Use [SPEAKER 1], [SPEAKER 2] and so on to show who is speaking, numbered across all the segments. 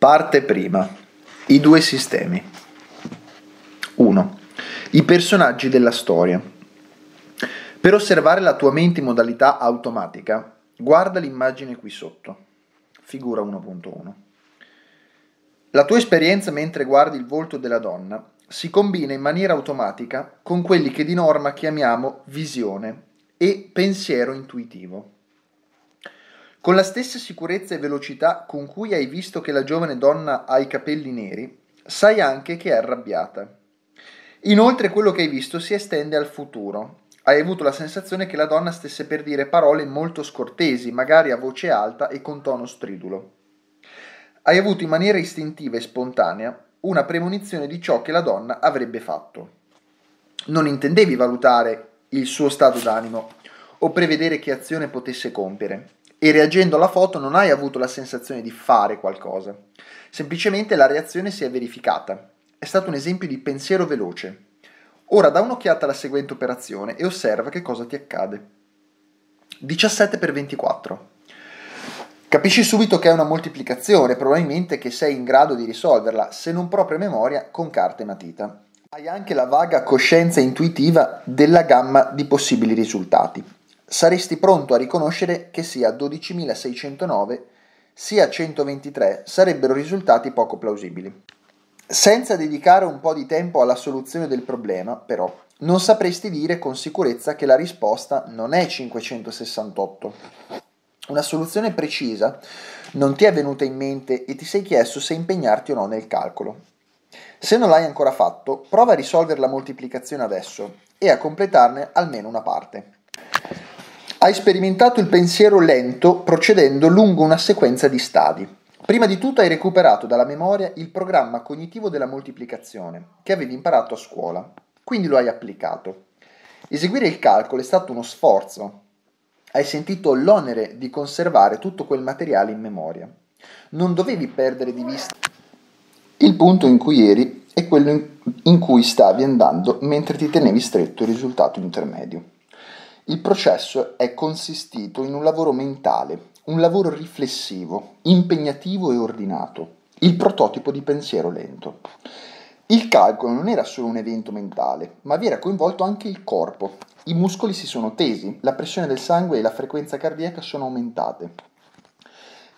[SPEAKER 1] Parte prima. I due sistemi. 1. I personaggi della storia. Per osservare la tua mente in modalità automatica, guarda l'immagine qui sotto, figura 1.1. La tua esperienza mentre guardi il volto della donna si combina in maniera automatica con quelli che di norma chiamiamo visione e pensiero intuitivo. Con la stessa sicurezza e velocità con cui hai visto che la giovane donna ha i capelli neri, sai anche che è arrabbiata. Inoltre quello che hai visto si estende al futuro. Hai avuto la sensazione che la donna stesse per dire parole molto scortesi, magari a voce alta e con tono stridulo. Hai avuto in maniera istintiva e spontanea una premonizione di ciò che la donna avrebbe fatto. Non intendevi valutare il suo stato d'animo o prevedere che azione potesse compiere e reagendo alla foto non hai avuto la sensazione di fare qualcosa, semplicemente la reazione si è verificata. È stato un esempio di pensiero veloce. Ora da un'occhiata alla seguente operazione e osserva che cosa ti accade. 17 per 24. Capisci subito che è una moltiplicazione, probabilmente che sei in grado di risolverla, se non proprio a memoria, con carta e matita. Hai anche la vaga coscienza intuitiva della gamma di possibili risultati saresti pronto a riconoscere che sia 12.609 sia 123 sarebbero risultati poco plausibili. Senza dedicare un po' di tempo alla soluzione del problema, però, non sapresti dire con sicurezza che la risposta non è 568. Una soluzione precisa non ti è venuta in mente e ti sei chiesto se impegnarti o no nel calcolo. Se non l'hai ancora fatto, prova a risolvere la moltiplicazione adesso e a completarne almeno una parte hai sperimentato il pensiero lento procedendo lungo una sequenza di stadi. Prima di tutto hai recuperato dalla memoria il programma cognitivo della moltiplicazione che avevi imparato a scuola, quindi lo hai applicato. Eseguire il calcolo è stato uno sforzo, hai sentito l'onere di conservare tutto quel materiale in memoria. Non dovevi perdere di vista il punto in cui eri e quello in cui stavi andando mentre ti tenevi stretto il risultato intermedio. Il processo è consistito in un lavoro mentale, un lavoro riflessivo, impegnativo e ordinato, il prototipo di pensiero lento. Il calcolo non era solo un evento mentale, ma vi era coinvolto anche il corpo. I muscoli si sono tesi, la pressione del sangue e la frequenza cardiaca sono aumentate.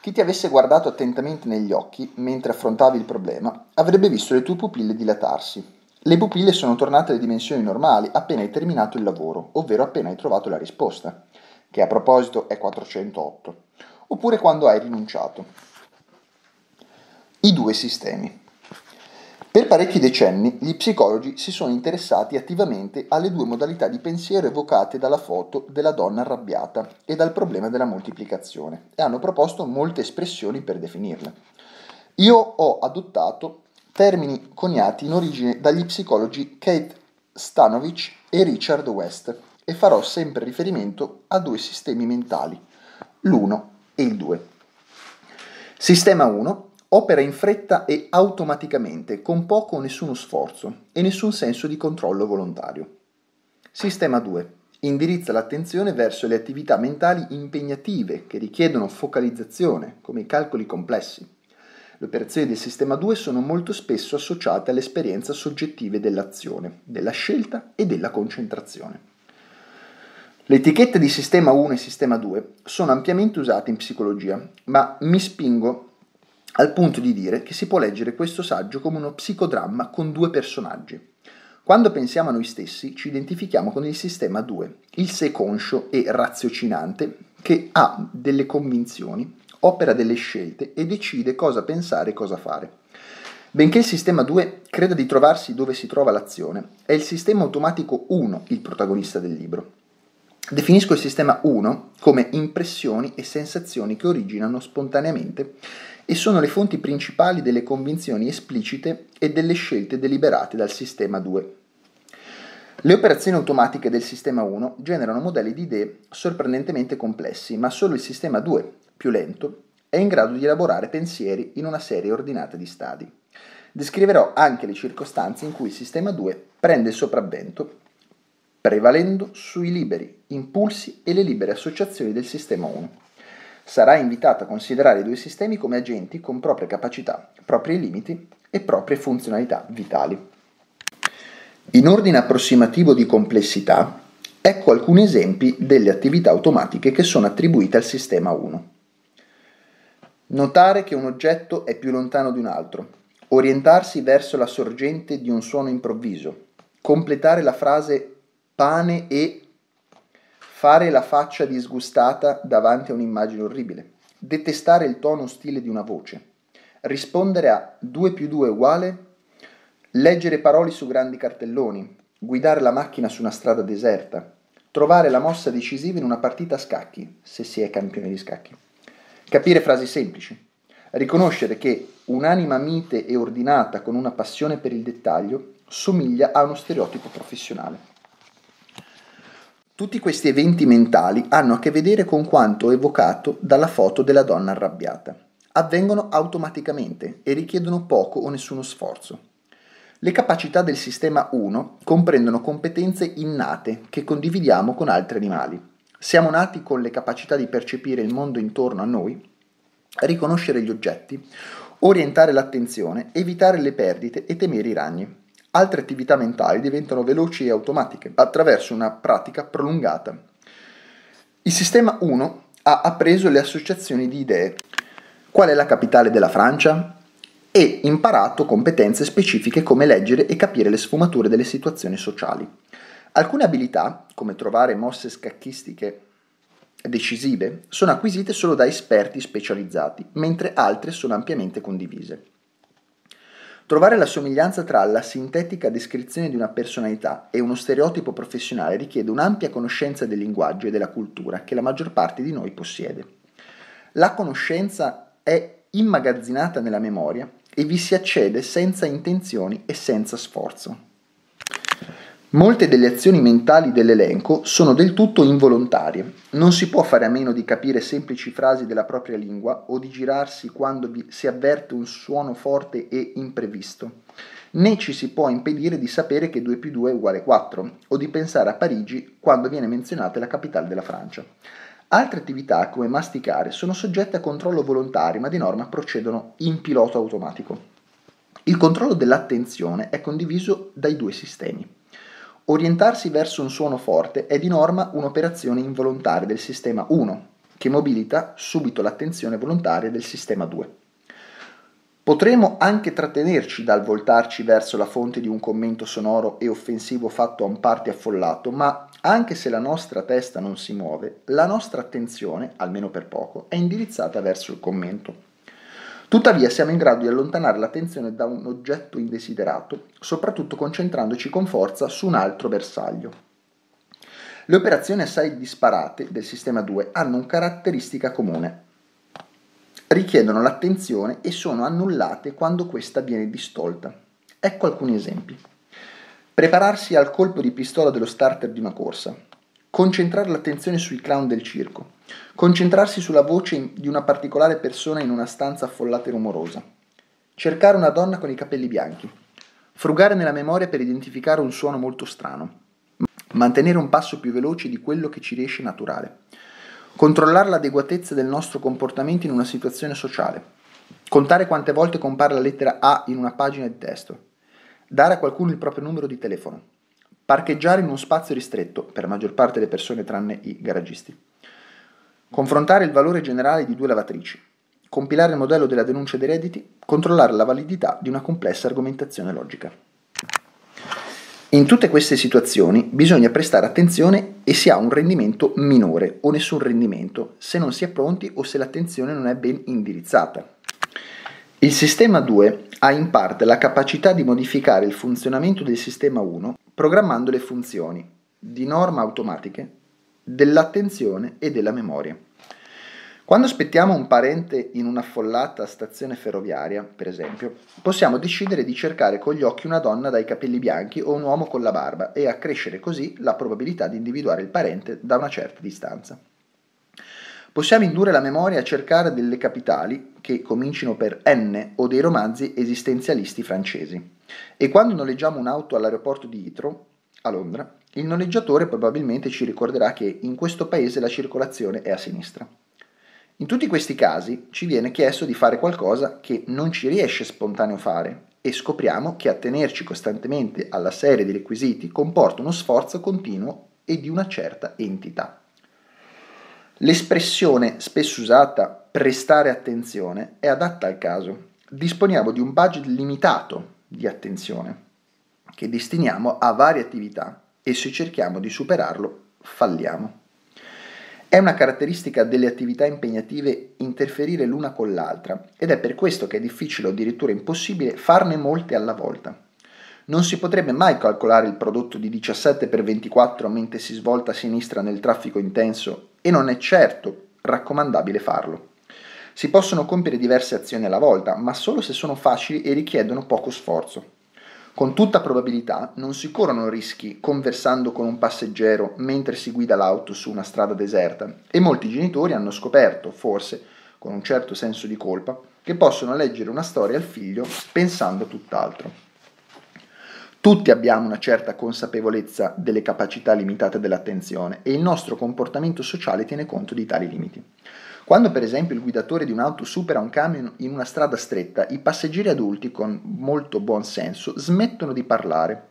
[SPEAKER 1] Chi ti avesse guardato attentamente negli occhi mentre affrontavi il problema avrebbe visto le tue pupille dilatarsi, le pupille sono tornate alle dimensioni normali appena hai terminato il lavoro, ovvero appena hai trovato la risposta, che a proposito è 408, oppure quando hai rinunciato. I due sistemi. Per parecchi decenni gli psicologi si sono interessati attivamente alle due modalità di pensiero evocate dalla foto della donna arrabbiata e dal problema della moltiplicazione e hanno proposto molte espressioni per definirle. Io ho adottato termini coniati in origine dagli psicologi Kate Stanovich e Richard West e farò sempre riferimento a due sistemi mentali, l'1 e il 2. Sistema 1 opera in fretta e automaticamente, con poco o nessuno sforzo e nessun senso di controllo volontario. Sistema 2 indirizza l'attenzione verso le attività mentali impegnative che richiedono focalizzazione, come i calcoli complessi. Le operazioni del sistema 2 sono molto spesso associate alle esperienze soggettive dell'azione, della scelta e della concentrazione. Le etichette di sistema 1 e sistema 2 sono ampiamente usate in psicologia, ma mi spingo al punto di dire che si può leggere questo saggio come uno psicodramma con due personaggi. Quando pensiamo a noi stessi ci identifichiamo con il sistema 2, il sé conscio e raziocinante che ha delle convinzioni opera delle scelte e decide cosa pensare e cosa fare. Benché il sistema 2 creda di trovarsi dove si trova l'azione, è il sistema automatico 1 il protagonista del libro. Definisco il sistema 1 come impressioni e sensazioni che originano spontaneamente e sono le fonti principali delle convinzioni esplicite e delle scelte deliberate dal sistema 2. Le operazioni automatiche del sistema 1 generano modelli di idee sorprendentemente complessi, ma solo il sistema 2, più lento, è in grado di elaborare pensieri in una serie ordinata di stadi. Descriverò anche le circostanze in cui il sistema 2 prende il sopravvento, prevalendo sui liberi impulsi e le libere associazioni del sistema 1. Sarà invitato a considerare i due sistemi come agenti con proprie capacità, propri limiti e proprie funzionalità vitali. In ordine approssimativo di complessità, ecco alcuni esempi delle attività automatiche che sono attribuite al sistema 1. Notare che un oggetto è più lontano di un altro, orientarsi verso la sorgente di un suono improvviso, completare la frase pane e fare la faccia disgustata davanti a un'immagine orribile, detestare il tono ostile di una voce, rispondere a 2 più 2 uguale leggere parole su grandi cartelloni, guidare la macchina su una strada deserta, trovare la mossa decisiva in una partita a scacchi, se si è campione di scacchi, capire frasi semplici, riconoscere che un'anima mite e ordinata con una passione per il dettaglio somiglia a uno stereotipo professionale. Tutti questi eventi mentali hanno a che vedere con quanto evocato dalla foto della donna arrabbiata. Avvengono automaticamente e richiedono poco o nessuno sforzo. Le capacità del sistema 1 comprendono competenze innate che condividiamo con altri animali. Siamo nati con le capacità di percepire il mondo intorno a noi, riconoscere gli oggetti, orientare l'attenzione, evitare le perdite e temere i ragni. Altre attività mentali diventano veloci e automatiche attraverso una pratica prolungata. Il sistema 1 ha appreso le associazioni di idee. Qual è la capitale della Francia? e imparato competenze specifiche come leggere e capire le sfumature delle situazioni sociali. Alcune abilità, come trovare mosse scacchistiche decisive, sono acquisite solo da esperti specializzati, mentre altre sono ampiamente condivise. Trovare la somiglianza tra la sintetica descrizione di una personalità e uno stereotipo professionale richiede un'ampia conoscenza del linguaggio e della cultura che la maggior parte di noi possiede. La conoscenza è immagazzinata nella memoria e vi si accede senza intenzioni e senza sforzo. Molte delle azioni mentali dell'elenco sono del tutto involontarie. Non si può fare a meno di capire semplici frasi della propria lingua o di girarsi quando vi si avverte un suono forte e imprevisto. Né ci si può impedire di sapere che 2 più 2 è uguale 4 o di pensare a Parigi quando viene menzionata la capitale della Francia. Altre attività, come masticare, sono soggette a controllo volontario, ma di norma procedono in pilota automatico. Il controllo dell'attenzione è condiviso dai due sistemi. Orientarsi verso un suono forte è di norma un'operazione involontaria del sistema 1, che mobilita subito l'attenzione volontaria del sistema 2. Potremmo anche trattenerci dal voltarci verso la fonte di un commento sonoro e offensivo fatto a un parte affollato, ma anche se la nostra testa non si muove, la nostra attenzione, almeno per poco, è indirizzata verso il commento. Tuttavia siamo in grado di allontanare l'attenzione da un oggetto indesiderato, soprattutto concentrandoci con forza su un altro bersaglio. Le operazioni assai disparate del sistema 2 hanno una caratteristica comune richiedono l'attenzione e sono annullate quando questa viene distolta. Ecco alcuni esempi. Prepararsi al colpo di pistola dello starter di una corsa. Concentrare l'attenzione sui clown del circo. Concentrarsi sulla voce di una particolare persona in una stanza affollata e rumorosa. Cercare una donna con i capelli bianchi. Frugare nella memoria per identificare un suono molto strano. Mantenere un passo più veloce di quello che ci riesce naturale controllare l'adeguatezza del nostro comportamento in una situazione sociale, contare quante volte compare la lettera A in una pagina di testo, dare a qualcuno il proprio numero di telefono, parcheggiare in uno spazio ristretto, per la maggior parte delle persone tranne i garagisti, confrontare il valore generale di due lavatrici, compilare il modello della denuncia dei redditi, controllare la validità di una complessa argomentazione logica. In tutte queste situazioni bisogna prestare attenzione e si ha un rendimento minore o nessun rendimento se non si è pronti o se l'attenzione non è ben indirizzata. Il sistema 2 ha in parte la capacità di modificare il funzionamento del sistema 1 programmando le funzioni, di norma automatiche, dell'attenzione e della memoria. Quando aspettiamo un parente in un'affollata stazione ferroviaria, per esempio, possiamo decidere di cercare con gli occhi una donna dai capelli bianchi o un uomo con la barba e accrescere così la probabilità di individuare il parente da una certa distanza. Possiamo indurre la memoria a cercare delle capitali che comincino per N o dei romanzi esistenzialisti francesi. E quando noleggiamo un'auto all'aeroporto di Heathrow, a Londra, il noleggiatore probabilmente ci ricorderà che in questo paese la circolazione è a sinistra. In tutti questi casi ci viene chiesto di fare qualcosa che non ci riesce spontaneo fare e scopriamo che attenerci costantemente alla serie di requisiti comporta uno sforzo continuo e di una certa entità. L'espressione spesso usata prestare attenzione è adatta al caso. Disponiamo di un budget limitato di attenzione che destiniamo a varie attività e se cerchiamo di superarlo falliamo. È una caratteristica delle attività impegnative interferire l'una con l'altra ed è per questo che è difficile o addirittura impossibile farne molte alla volta. Non si potrebbe mai calcolare il prodotto di 17 per 24 mentre si svolta a sinistra nel traffico intenso e non è certo raccomandabile farlo. Si possono compiere diverse azioni alla volta, ma solo se sono facili e richiedono poco sforzo. Con tutta probabilità non si corrono rischi conversando con un passeggero mentre si guida l'auto su una strada deserta e molti genitori hanno scoperto, forse con un certo senso di colpa, che possono leggere una storia al figlio pensando tutt'altro. Tutti abbiamo una certa consapevolezza delle capacità limitate dell'attenzione e il nostro comportamento sociale tiene conto di tali limiti. Quando per esempio il guidatore di un'auto supera un camion in una strada stretta, i passeggeri adulti con molto buon senso smettono di parlare.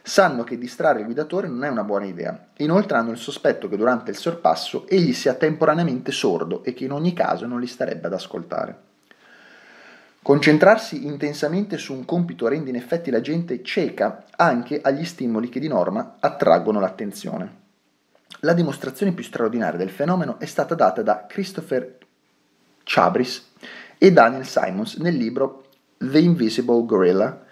[SPEAKER 1] Sanno che distrarre il guidatore non è una buona idea. Inoltre hanno il sospetto che durante il sorpasso egli sia temporaneamente sordo e che in ogni caso non li starebbe ad ascoltare. Concentrarsi intensamente su un compito rende in effetti la gente cieca anche agli stimoli che di norma attraggono l'attenzione. La dimostrazione più straordinaria del fenomeno è stata data da Christopher Chabris e Daniel Simons nel libro The Invisible Gorilla,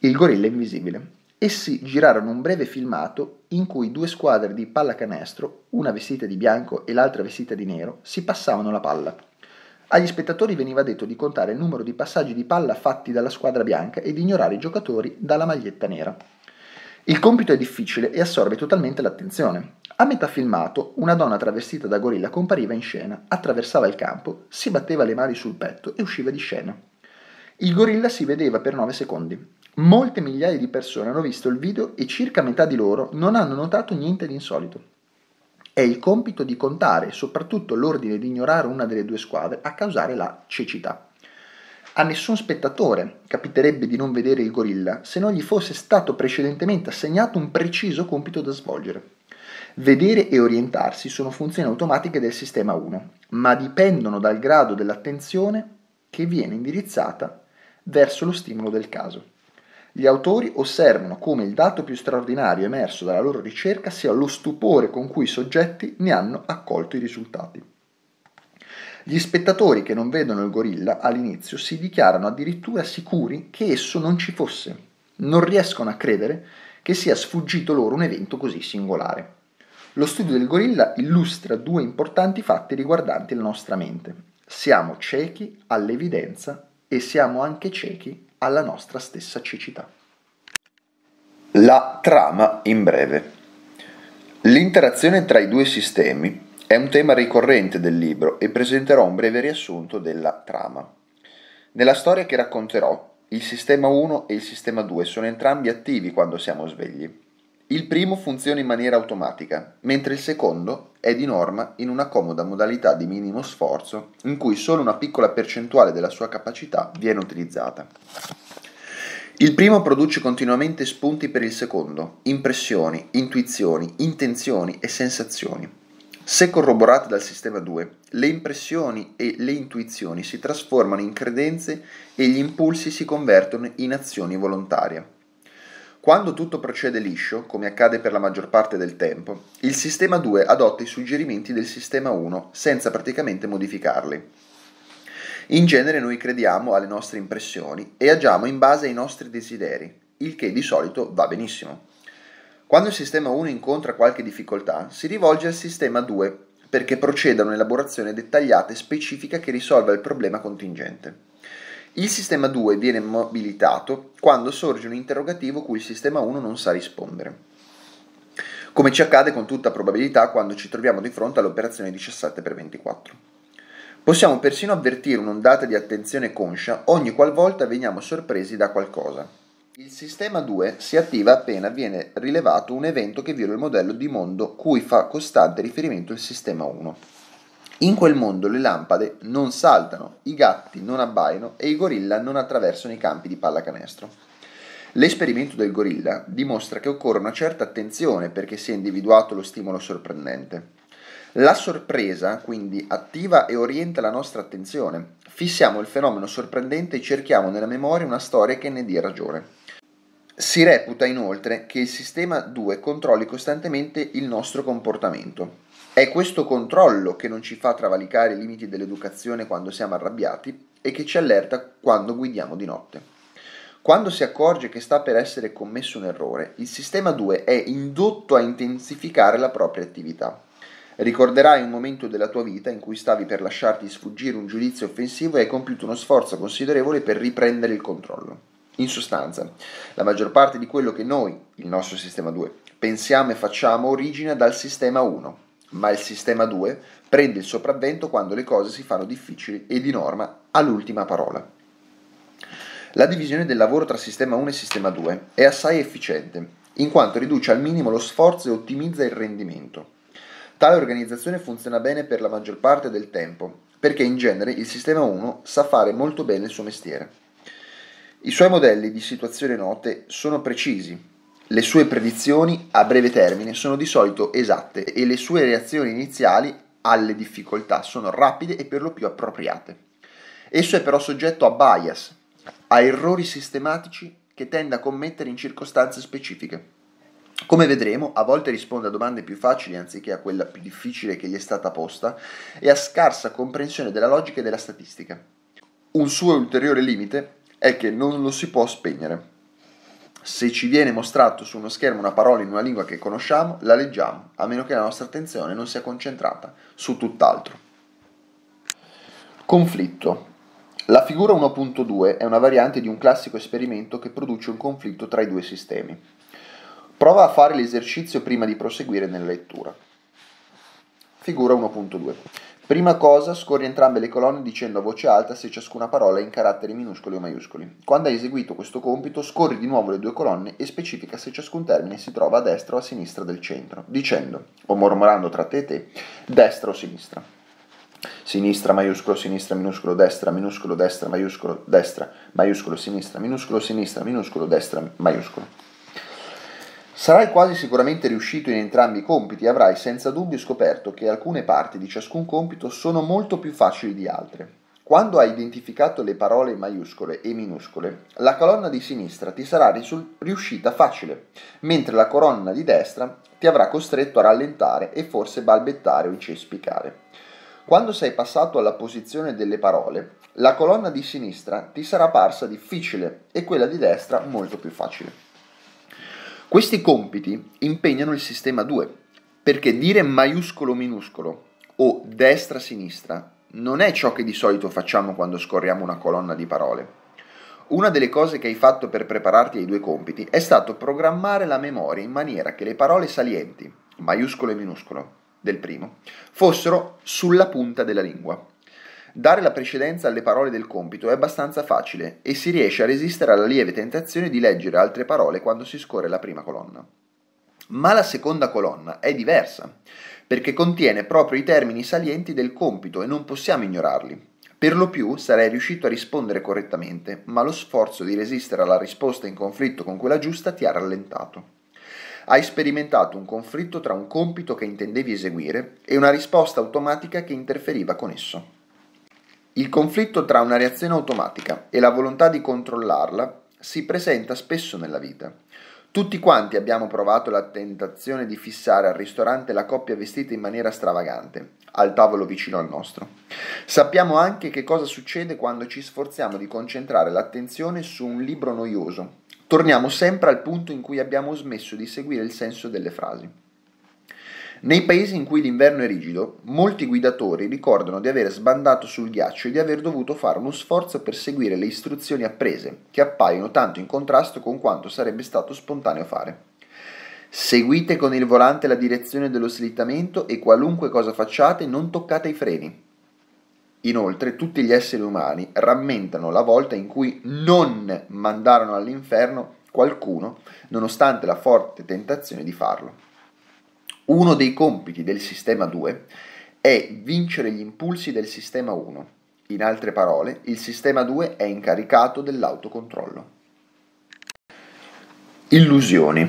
[SPEAKER 1] il gorilla invisibile. Essi girarono un breve filmato in cui due squadre di pallacanestro, una vestita di bianco e l'altra vestita di nero, si passavano la palla. Agli spettatori veniva detto di contare il numero di passaggi di palla fatti dalla squadra bianca e di ignorare i giocatori dalla maglietta nera. Il compito è difficile e assorbe totalmente l'attenzione. A metà filmato, una donna travestita da gorilla compariva in scena, attraversava il campo, si batteva le mani sul petto e usciva di scena. Il gorilla si vedeva per 9 secondi. Molte migliaia di persone hanno visto il video e circa metà di loro non hanno notato niente di insolito. È il compito di contare, soprattutto l'ordine di ignorare una delle due squadre, a causare la cecità. A nessun spettatore capiterebbe di non vedere il gorilla se non gli fosse stato precedentemente assegnato un preciso compito da svolgere. Vedere e orientarsi sono funzioni automatiche del sistema 1, ma dipendono dal grado dell'attenzione che viene indirizzata verso lo stimolo del caso. Gli autori osservano come il dato più straordinario emerso dalla loro ricerca sia lo stupore con cui i soggetti ne hanno accolto i risultati. Gli spettatori che non vedono il gorilla all'inizio si dichiarano addirittura sicuri che esso non ci fosse. Non riescono a credere che sia sfuggito loro un evento così singolare. Lo studio del gorilla illustra due importanti fatti riguardanti la nostra mente. Siamo ciechi all'evidenza e siamo anche ciechi alla nostra stessa cecità. La trama in breve. L'interazione tra i due sistemi è un tema ricorrente del libro e presenterò un breve riassunto della trama. Nella storia che racconterò, il sistema 1 e il sistema 2 sono entrambi attivi quando siamo svegli. Il primo funziona in maniera automatica, mentre il secondo è di norma in una comoda modalità di minimo sforzo in cui solo una piccola percentuale della sua capacità viene utilizzata. Il primo produce continuamente spunti per il secondo, impressioni, intuizioni, intenzioni e sensazioni se corroborate dal sistema 2, le impressioni e le intuizioni si trasformano in credenze e gli impulsi si convertono in azioni volontarie. Quando tutto procede liscio, come accade per la maggior parte del tempo, il sistema 2 adotta i suggerimenti del sistema 1 senza praticamente modificarli. In genere noi crediamo alle nostre impressioni e agiamo in base ai nostri desideri, il che di solito va benissimo. Quando il sistema 1 incontra qualche difficoltà, si rivolge al sistema 2 perché proceda a un'elaborazione dettagliata e specifica che risolva il problema contingente. Il sistema 2 viene mobilitato quando sorge un interrogativo cui il sistema 1 non sa rispondere, come ci accade con tutta probabilità quando ci troviamo di fronte all'operazione 17x24. Possiamo persino avvertire un'ondata di attenzione conscia ogni qualvolta veniamo sorpresi da qualcosa, il sistema 2 si attiva appena viene rilevato un evento che viola il modello di mondo cui fa costante riferimento il sistema 1. In quel mondo le lampade non saltano, i gatti non abbaiano e i gorilla non attraversano i campi di pallacanestro. L'esperimento del gorilla dimostra che occorre una certa attenzione perché sia individuato lo stimolo sorprendente. La sorpresa, quindi, attiva e orienta la nostra attenzione. Fissiamo il fenomeno sorprendente e cerchiamo nella memoria una storia che ne dia ragione. Si reputa inoltre che il sistema 2 controlli costantemente il nostro comportamento. È questo controllo che non ci fa travalicare i limiti dell'educazione quando siamo arrabbiati e che ci allerta quando guidiamo di notte. Quando si accorge che sta per essere commesso un errore, il sistema 2 è indotto a intensificare la propria attività. Ricorderai un momento della tua vita in cui stavi per lasciarti sfuggire un giudizio offensivo e hai compiuto uno sforzo considerevole per riprendere il controllo. In sostanza, la maggior parte di quello che noi, il nostro sistema 2, pensiamo e facciamo origina dal sistema 1, ma il sistema 2 prende il sopravvento quando le cose si fanno difficili e di norma all'ultima parola. La divisione del lavoro tra sistema 1 e sistema 2 è assai efficiente, in quanto riduce al minimo lo sforzo e ottimizza il rendimento. Tale organizzazione funziona bene per la maggior parte del tempo, perché in genere il sistema 1 sa fare molto bene il suo mestiere. I suoi modelli di situazioni note sono precisi, le sue predizioni a breve termine sono di solito esatte e le sue reazioni iniziali alle difficoltà sono rapide e per lo più appropriate. Esso è però soggetto a bias, a errori sistematici che tende a commettere in circostanze specifiche. Come vedremo, a volte risponde a domande più facili anziché a quella più difficile che gli è stata posta e a scarsa comprensione della logica e della statistica. Un suo ulteriore limite è che non lo si può spegnere. Se ci viene mostrato su uno schermo una parola in una lingua che conosciamo, la leggiamo, a meno che la nostra attenzione non sia concentrata su tutt'altro. Conflitto. La figura 1.2 è una variante di un classico esperimento che produce un conflitto tra i due sistemi. Prova a fare l'esercizio prima di proseguire nella lettura. Figura 1.2. Prima cosa, scorri entrambe le colonne dicendo a voce alta se ciascuna parola è in caratteri minuscoli o maiuscoli. Quando hai eseguito questo compito, scorri di nuovo le due colonne e specifica se ciascun termine si trova a destra o a sinistra del centro, dicendo, o mormorando tra te e te, destra o sinistra. Sinistra maiuscolo, sinistra minuscolo, destra minuscolo, destra maiuscolo, destra maiuscolo, sinistra minuscolo, sinistra minuscolo, destra maiuscolo. Sarai quasi sicuramente riuscito in entrambi i compiti e avrai senza dubbio scoperto che alcune parti di ciascun compito sono molto più facili di altre. Quando hai identificato le parole maiuscole e minuscole, la colonna di sinistra ti sarà risul- riuscita facile, mentre la colonna di destra ti avrà costretto a rallentare e forse balbettare o incespicare. Quando sei passato alla posizione delle parole, la colonna di sinistra ti sarà parsa difficile e quella di destra molto più facile. Questi compiti impegnano il sistema 2, perché dire maiuscolo minuscolo o destra-sinistra non è ciò che di solito facciamo quando scorriamo una colonna di parole. Una delle cose che hai fatto per prepararti ai due compiti è stato programmare la memoria in maniera che le parole salienti, maiuscolo e minuscolo, del primo, fossero sulla punta della lingua. Dare la precedenza alle parole del compito è abbastanza facile e si riesce a resistere alla lieve tentazione di leggere altre parole quando si scorre la prima colonna. Ma la seconda colonna è diversa, perché contiene proprio i termini salienti del compito e non possiamo ignorarli. Per lo più sarei riuscito a rispondere correttamente, ma lo sforzo di resistere alla risposta in conflitto con quella giusta ti ha rallentato. Hai sperimentato un conflitto tra un compito che intendevi eseguire e una risposta automatica che interferiva con esso. Il conflitto tra una reazione automatica e la volontà di controllarla si presenta spesso nella vita. Tutti quanti abbiamo provato la tentazione di fissare al ristorante la coppia vestita in maniera stravagante, al tavolo vicino al nostro. Sappiamo anche che cosa succede quando ci sforziamo di concentrare l'attenzione su un libro noioso. Torniamo sempre al punto in cui abbiamo smesso di seguire il senso delle frasi. Nei paesi in cui l'inverno è rigido, molti guidatori ricordano di aver sbandato sul ghiaccio e di aver dovuto fare uno sforzo per seguire le istruzioni apprese, che appaiono tanto in contrasto con quanto sarebbe stato spontaneo fare. Seguite con il volante la direzione dello slittamento e qualunque cosa facciate non toccate i freni. Inoltre tutti gli esseri umani rammentano la volta in cui non mandarono all'inferno qualcuno, nonostante la forte tentazione di farlo. Uno dei compiti del sistema 2 è vincere gli impulsi del sistema 1. In altre parole, il sistema 2 è incaricato dell'autocontrollo. Illusioni.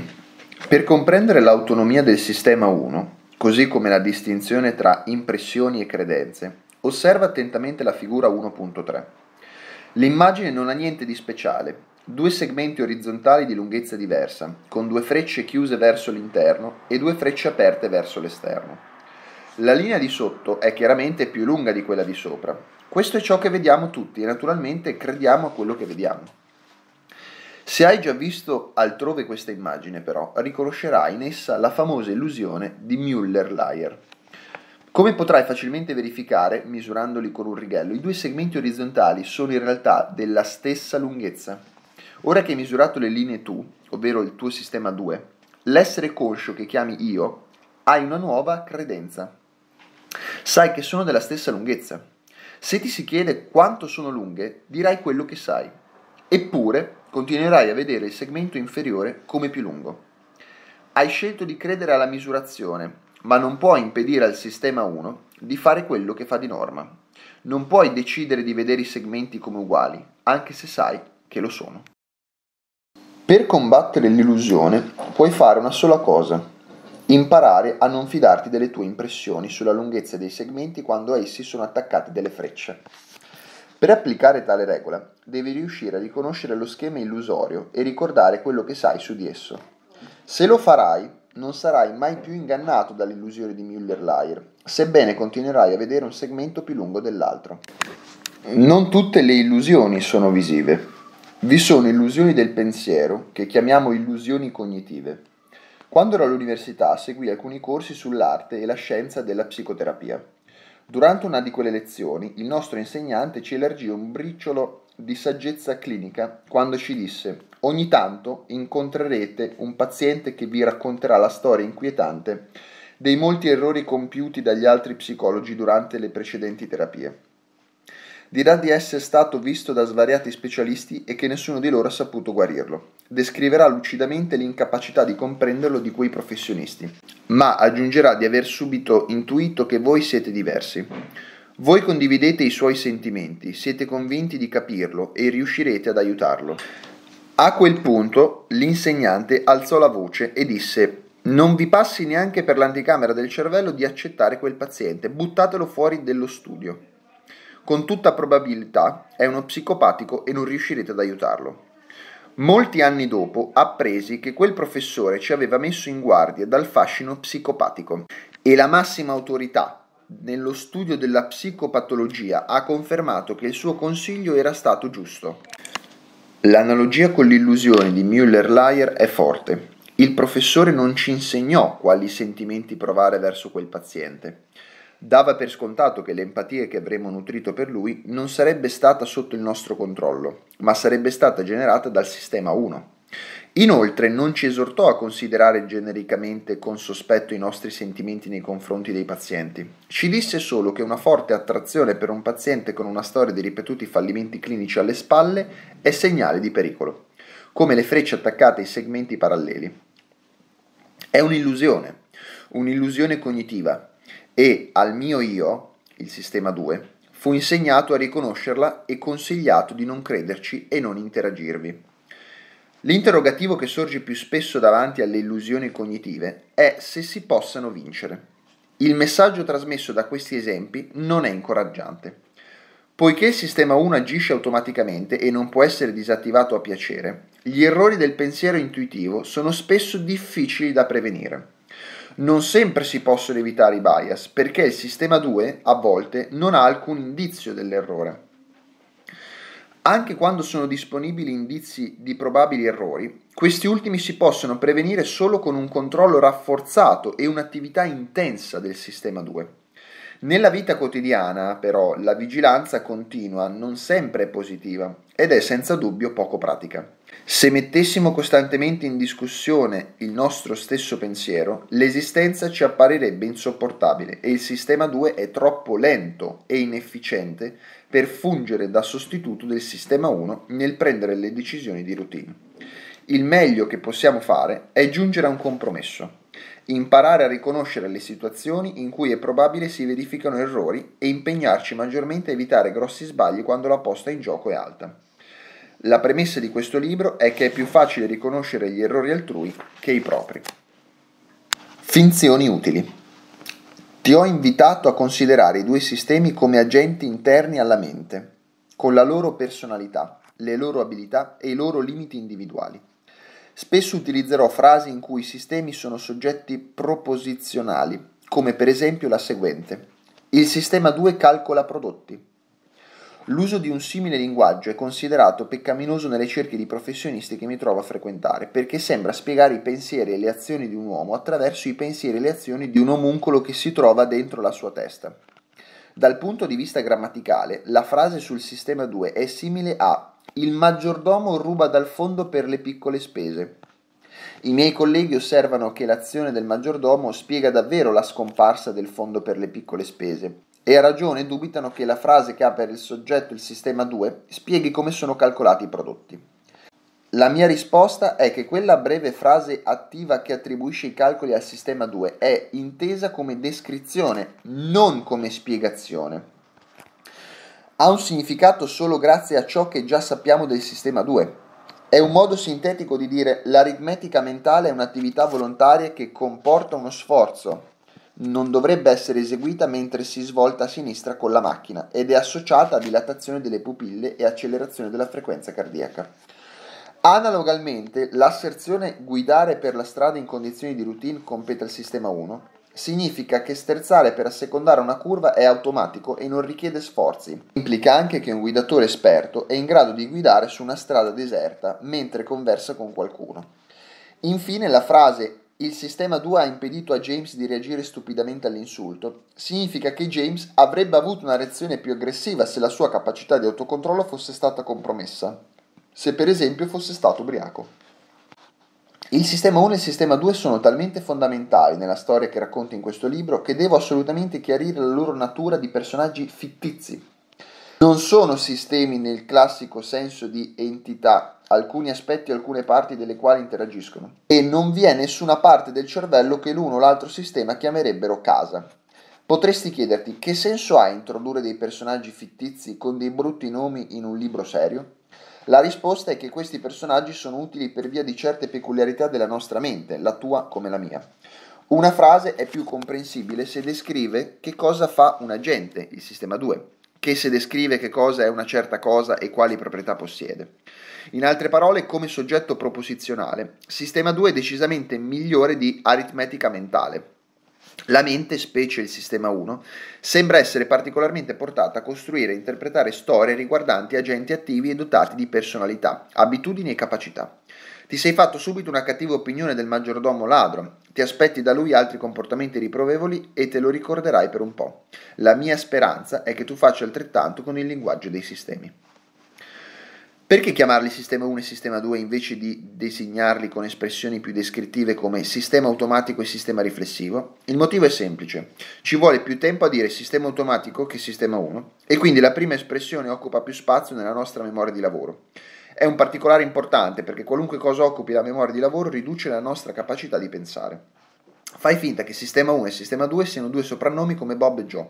[SPEAKER 1] Per comprendere l'autonomia del sistema 1, così come la distinzione tra impressioni e credenze, osserva attentamente la figura 1.3. L'immagine non ha niente di speciale, due segmenti orizzontali di lunghezza diversa, con due frecce chiuse verso l'interno e due frecce aperte verso l'esterno. La linea di sotto è chiaramente più lunga di quella di sopra. Questo è ciò che vediamo tutti e naturalmente crediamo a quello che vediamo. Se hai già visto altrove questa immagine, però, riconoscerai in essa la famosa illusione di Müller-Lyer. Come potrai facilmente verificare, misurandoli con un righello, i due segmenti orizzontali sono in realtà della stessa lunghezza. Ora che hai misurato le linee tu, ovvero il tuo sistema 2, l'essere conscio che chiami io, hai una nuova credenza. Sai che sono della stessa lunghezza. Se ti si chiede quanto sono lunghe, dirai quello che sai. Eppure continuerai a vedere il segmento inferiore come più lungo. Hai scelto di credere alla misurazione, ma non puoi impedire al sistema 1 di fare quello che fa di norma. Non puoi decidere di vedere i segmenti come uguali, anche se sai che lo sono. Per combattere l'illusione puoi fare una sola cosa, imparare a non fidarti delle tue impressioni sulla lunghezza dei segmenti quando a essi sono attaccati delle frecce. Per applicare tale regola devi riuscire a riconoscere lo schema illusorio e ricordare quello che sai su di esso. Se lo farai, non sarai mai più ingannato dall'illusione di Müller-Lyer, sebbene continuerai a vedere un segmento più lungo dell'altro. Non tutte le illusioni sono visive. Vi sono illusioni del pensiero, che chiamiamo illusioni cognitive. Quando ero all'università seguì alcuni corsi sull'arte e la scienza della psicoterapia. Durante una di quelle lezioni il nostro insegnante ci elargì un briciolo di saggezza clinica quando ci disse ogni tanto incontrerete un paziente che vi racconterà la storia inquietante dei molti errori compiuti dagli altri psicologi durante le precedenti terapie dirà di essere stato visto da svariati specialisti e che nessuno di loro ha saputo guarirlo. Descriverà lucidamente l'incapacità di comprenderlo di quei professionisti, ma aggiungerà di aver subito intuito che voi siete diversi. Voi condividete i suoi sentimenti, siete convinti di capirlo e riuscirete ad aiutarlo. A quel punto l'insegnante alzò la voce e disse non vi passi neanche per l'anticamera del cervello di accettare quel paziente, buttatelo fuori dello studio con tutta probabilità è uno psicopatico e non riuscirete ad aiutarlo. Molti anni dopo appresi che quel professore ci aveva messo in guardia dal fascino psicopatico e la massima autorità nello studio della psicopatologia ha confermato che il suo consiglio era stato giusto. L'analogia con l'illusione di Müller-Lyer è forte. Il professore non ci insegnò quali sentimenti provare verso quel paziente dava per scontato che l'empatia che avremmo nutrito per lui non sarebbe stata sotto il nostro controllo, ma sarebbe stata generata dal sistema 1. Inoltre non ci esortò a considerare genericamente con sospetto i nostri sentimenti nei confronti dei pazienti. Ci disse solo che una forte attrazione per un paziente con una storia di ripetuti fallimenti clinici alle spalle è segnale di pericolo, come le frecce attaccate ai segmenti paralleli. È un'illusione, un'illusione cognitiva, e al mio io, il sistema 2, fu insegnato a riconoscerla e consigliato di non crederci e non interagirvi. L'interrogativo che sorge più spesso davanti alle illusioni cognitive è se si possano vincere. Il messaggio trasmesso da questi esempi non è incoraggiante. Poiché il sistema 1 agisce automaticamente e non può essere disattivato a piacere, gli errori del pensiero intuitivo sono spesso difficili da prevenire non sempre si possono evitare i bias perché il sistema 2 a volte non ha alcun indizio dell'errore. Anche quando sono disponibili indizi di probabili errori, questi ultimi si possono prevenire solo con un controllo rafforzato e un'attività intensa del sistema 2. Nella vita quotidiana, però, la vigilanza continua non sempre è positiva ed è senza dubbio poco pratica. Se mettessimo costantemente in discussione il nostro stesso pensiero, l'esistenza ci apparirebbe insopportabile e il sistema 2 è troppo lento e inefficiente per fungere da sostituto del sistema 1 nel prendere le decisioni di routine. Il meglio che possiamo fare è giungere a un compromesso, imparare a riconoscere le situazioni in cui è probabile si verificano errori e impegnarci maggiormente a evitare grossi sbagli quando la posta in gioco è alta. La premessa di questo libro è che è più facile riconoscere gli errori altrui che i propri. Finzioni utili. Ti ho invitato a considerare i due sistemi come agenti interni alla mente, con la loro personalità, le loro abilità e i loro limiti individuali. Spesso utilizzerò frasi in cui i sistemi sono soggetti proposizionali, come per esempio la seguente. Il sistema 2 calcola prodotti. L'uso di un simile linguaggio è considerato peccaminoso nelle cerchie di professionisti che mi trovo a frequentare, perché sembra spiegare i pensieri e le azioni di un uomo attraverso i pensieri e le azioni di un omuncolo che si trova dentro la sua testa. Dal punto di vista grammaticale, la frase sul sistema 2 è simile a il maggiordomo ruba dal fondo per le piccole spese. I miei colleghi osservano che l'azione del maggiordomo spiega davvero la scomparsa del fondo per le piccole spese e a ragione dubitano che la frase che ha per il soggetto il sistema 2 spieghi come sono calcolati i prodotti. La mia risposta è che quella breve frase attiva che attribuisce i calcoli al sistema 2 è intesa come descrizione, non come spiegazione ha un significato solo grazie a ciò che già sappiamo del sistema 2. È un modo sintetico di dire l'aritmetica mentale è un'attività volontaria che comporta uno sforzo. Non dovrebbe essere eseguita mentre si svolta a sinistra con la macchina ed è associata a dilatazione delle pupille e accelerazione della frequenza cardiaca. Analogamente, l'asserzione guidare per la strada in condizioni di routine compete al sistema 1 Significa che sterzare per assecondare una curva è automatico e non richiede sforzi. Implica anche che un guidatore esperto è in grado di guidare su una strada deserta mentre conversa con qualcuno. Infine la frase il sistema 2 ha impedito a James di reagire stupidamente all'insulto, significa che James avrebbe avuto una reazione più aggressiva se la sua capacità di autocontrollo fosse stata compromessa, se per esempio fosse stato ubriaco. Il sistema 1 e il sistema 2 sono talmente fondamentali nella storia che racconto in questo libro che devo assolutamente chiarire la loro natura di personaggi fittizi. Non sono sistemi nel classico senso di entità, alcuni aspetti e alcune parti delle quali interagiscono, e non vi è nessuna parte del cervello che l'uno o l'altro sistema chiamerebbero casa. Potresti chiederti che senso ha introdurre dei personaggi fittizi con dei brutti nomi in un libro serio? La risposta è che questi personaggi sono utili per via di certe peculiarità della nostra mente, la tua come la mia. Una frase è più comprensibile se descrive che cosa fa un agente, il sistema 2, che se descrive che cosa è una certa cosa e quali proprietà possiede. In altre parole, come soggetto proposizionale, sistema 2 è decisamente migliore di aritmetica mentale, la mente, specie il sistema 1, sembra essere particolarmente portata a costruire e interpretare storie riguardanti agenti attivi e dotati di personalità, abitudini e capacità. Ti sei fatto subito una cattiva opinione del maggiordomo ladro, ti aspetti da lui altri comportamenti riprovevoli e te lo ricorderai per un po'. La mia speranza è che tu faccia altrettanto con il linguaggio dei sistemi. Perché chiamarli sistema 1 e sistema 2 invece di designarli con espressioni più descrittive come sistema automatico e sistema riflessivo? Il motivo è semplice, ci vuole più tempo a dire sistema automatico che sistema 1 e quindi la prima espressione occupa più spazio nella nostra memoria di lavoro. È un particolare importante perché qualunque cosa occupi la memoria di lavoro riduce la nostra capacità di pensare. Fai finta che sistema 1 e sistema 2 siano due soprannomi come Bob e Joe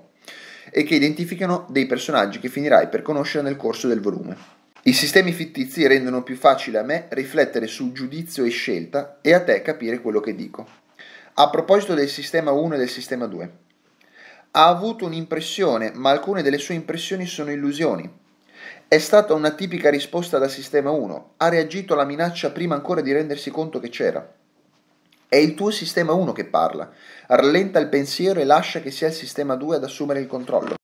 [SPEAKER 1] e che identificano dei personaggi che finirai per conoscere nel corso del volume. I sistemi fittizi rendono più facile a me riflettere su giudizio e scelta e a te capire quello che dico. A proposito del sistema 1 e del sistema 2, ha avuto un'impressione, ma alcune delle sue impressioni sono illusioni. È stata una tipica risposta da sistema 1, ha reagito alla minaccia prima ancora di rendersi conto che c'era. È il tuo sistema 1 che parla, rallenta il pensiero e lascia che sia il sistema 2 ad assumere il controllo.